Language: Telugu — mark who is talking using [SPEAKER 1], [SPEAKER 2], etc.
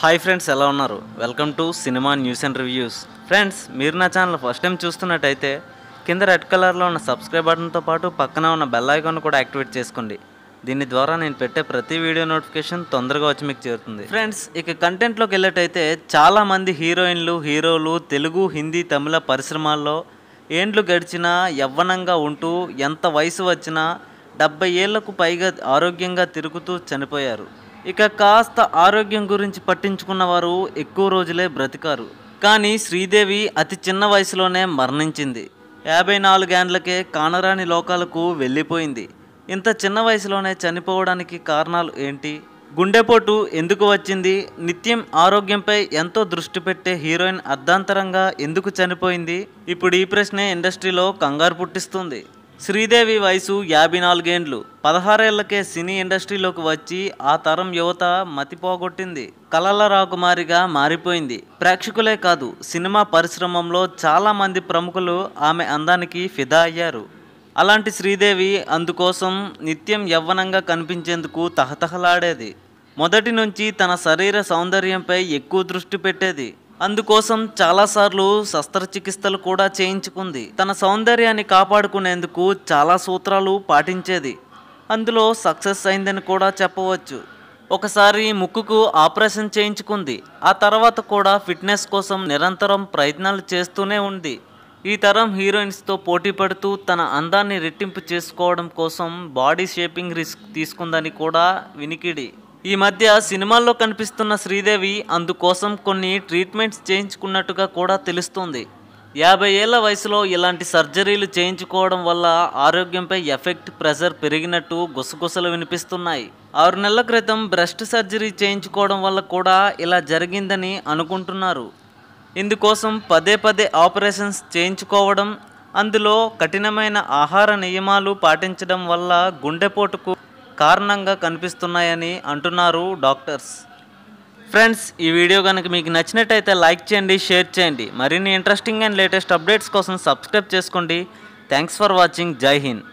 [SPEAKER 1] హాయ్ ఫ్రెండ్స్ ఎలా ఉన్నారు welcome to cinema news and reviews friends మీరు నా ఛానల్ ఫస్ట్ టైం చూస్తున్నట్టయితే కింద రెడ్ కలర్లో ఉన్న సబ్స్క్రైబ్ బటన్తో పాటు పక్కన ఉన్న బెల్ ఐకాన్ కూడా యాక్టివేట్ చేసుకోండి దీని ద్వారా నేను పెట్టే ప్రతి వీడియో నోటిఫికేషన్ తొందరగా వచ్చి మీకు చేరుతుంది ఫ్రెండ్స్ ఇక కంటెంట్లోకి వెళ్ళేటైతే చాలామంది హీరోయిన్లు హీరోలు తెలుగు హిందీ తమిళ పరిశ్రమల్లో ఏండ్లు గడిచినా యవ్వనంగా ఉంటూ ఎంత వయసు వచ్చినా డెబ్బై ఏళ్లకు పైగా ఆరోగ్యంగా తిరుగుతూ చనిపోయారు ఇక కాస్త ఆరోగ్యం గురించి పట్టించుకున్న వారు ఎక్కువ రోజులే బ్రతికారు కానీ శ్రీదేవి అతి చిన్న వయసులోనే మరణించింది యాభై నాలుగేండ్లకే కానరాని లోకాలకు వెళ్ళిపోయింది ఇంత చిన్న వయసులోనే చనిపోవడానికి కారణాలు ఏంటి గుండెపోటు ఎందుకు వచ్చింది నిత్యం ఆరోగ్యంపై ఎంతో దృష్టి పెట్టే హీరోయిన్ అర్ధాంతరంగా ఎందుకు చనిపోయింది ఇప్పుడు ఈ ప్రశ్నే ఇండస్ట్రీలో కంగారు పుట్టిస్తుంది శ్రీదేవి వయసు యాభై నాలుగేండ్లు పదహారేళ్లకే సినీ ఇండస్ట్రీలోకి వచ్చి ఆ తరం యువత మతిపోగొట్టింది కలల రాకుమారిగా మారిపోయింది ప్రేక్షకులే కాదు సినిమా పరిశ్రమంలో చాలామంది ప్రముఖులు ఆమె అందానికి ఫిదా అయ్యారు అలాంటి శ్రీదేవి అందుకోసం నిత్యం యవ్వనంగా కనిపించేందుకు తహతహలాడేది మొదటి నుంచి తన శరీర సౌందర్యంపై ఎక్కువ దృష్టి పెట్టేది అందుకోసం చాలాసార్లు శస్త్రచికిత్సలు కూడా చేయించుకుంది తన సౌందర్యాన్ని కాపాడుకునేందుకు చాలా సూత్రాలు పాటించేది అందులో సక్సెస్ అయిందని కూడా చెప్పవచ్చు ఒకసారి ముక్కుకు ఆపరేషన్ చేయించుకుంది ఆ తర్వాత కూడా ఫిట్నెస్ కోసం నిరంతరం ప్రయత్నాలు చేస్తూనే ఉంది ఈ తరం హీరోయిన్స్తో పోటీ పడుతూ తన అందాన్ని రెట్టింపు చేసుకోవడం కోసం బాడీ షేపింగ్ రిస్క్ తీసుకుందని కూడా వినికిడి ఈ మధ్య సినిమాల్లో కనిపిస్తున్న శ్రీదేవి అందుకోసం కొన్ని ట్రీట్మెంట్స్ చేయించుకున్నట్టుగా కూడా తెలుస్తుంది యాభై ఏళ్ల వయసులో ఇలాంటి సర్జరీలు చేయించుకోవడం వల్ల ఆరోగ్యంపై ఎఫెక్ట్ ప్రెషర్ పెరిగినట్టు గుసగుసలు వినిపిస్తున్నాయి ఆరు నెలల క్రితం బ్రెస్ట్ సర్జరీ చేయించుకోవడం వల్ల కూడా ఇలా జరిగిందని అనుకుంటున్నారు ఇందుకోసం పదే పదే ఆపరేషన్స్ చేయించుకోవడం అందులో కఠినమైన ఆహార నియమాలు పాటించడం వల్ల గుండెపోటుకు కారణంగా కనిపిస్తున్నాయని అంటున్నారు డాక్టర్స్ ఫ్రెండ్స్ ఈ వీడియో కనుక మీకు నచ్చినట్టయితే లైక్ చేయండి షేర్ చేయండి మరిన్ని ఇంట్రెస్టింగ్ అండ్ లేటెస్ట్ అప్డేట్స్ కోసం సబ్స్క్రైబ్ చేసుకోండి థ్యాంక్స్ ఫర్ వాచింగ్ జై హింద్